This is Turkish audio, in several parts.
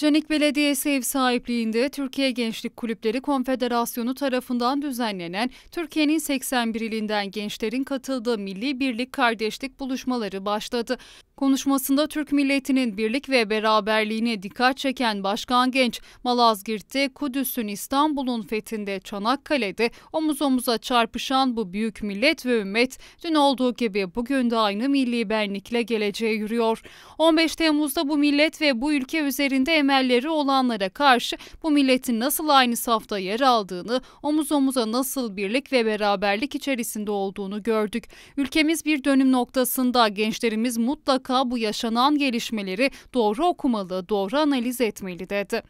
Canik Belediyesi ev sahipliğinde Türkiye Gençlik Kulüpleri Konfederasyonu tarafından düzenlenen Türkiye'nin 81 ilinden gençlerin katıldığı Milli Birlik Kardeşlik buluşmaları başladı. Konuşmasında Türk milletinin birlik ve beraberliğine dikkat çeken Başkan Genç, Malazgirt'te, Kudüs'ün İstanbul'un fethinde, Çanakkale'de omuz omuza çarpışan bu büyük millet ve ümmet dün olduğu gibi bugün de aynı milli benlikle geleceğe yürüyor. 15 Temmuz'da bu millet ve bu ülke üzerinde temelleri olanlara karşı bu milletin nasıl aynı safta yer aldığını, omuz omuza nasıl birlik ve beraberlik içerisinde olduğunu gördük. Ülkemiz bir dönüm noktasında gençlerimiz mutlaka bu yaşanan gelişmeleri doğru okumalı, doğru analiz etmeli dedi.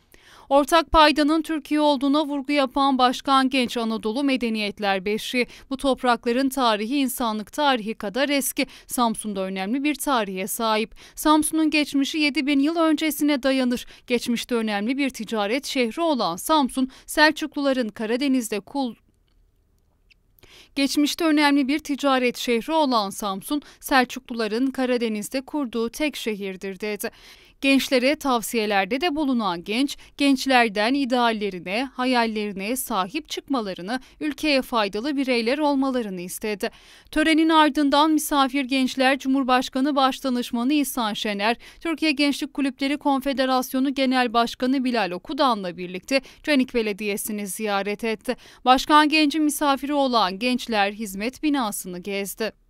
Ortak paydanın Türkiye olduğuna vurgu yapan Başkan Genç Anadolu Medeniyetler Beşi, bu toprakların tarihi insanlık tarihi kadar eski. Samsun'da önemli bir tarihe sahip. Samsun'un geçmişi 7000 yıl öncesine dayanır. Geçmişte önemli bir ticaret şehri olan Samsun, Selçukluların Karadeniz'de kul Geçmişte önemli bir ticaret şehri olan Samsun, Selçukluların Karadeniz'de kurduğu tek şehirdir dedi. Gençlere tavsiyelerde de bulunan genç, gençlerden ideallerine, hayallerine sahip çıkmalarını, ülkeye faydalı bireyler olmalarını istedi. Törenin ardından misafir gençler Cumhurbaşkanı Başdanışmanı İhsan Şener, Türkiye Gençlik Kulüpleri Konfederasyonu Genel Başkanı Bilal Okudan'la birlikte Canik Belediyesi'ni ziyaret etti. Başkan gencin misafiri olan genç gençler hizmet binasını gezdi.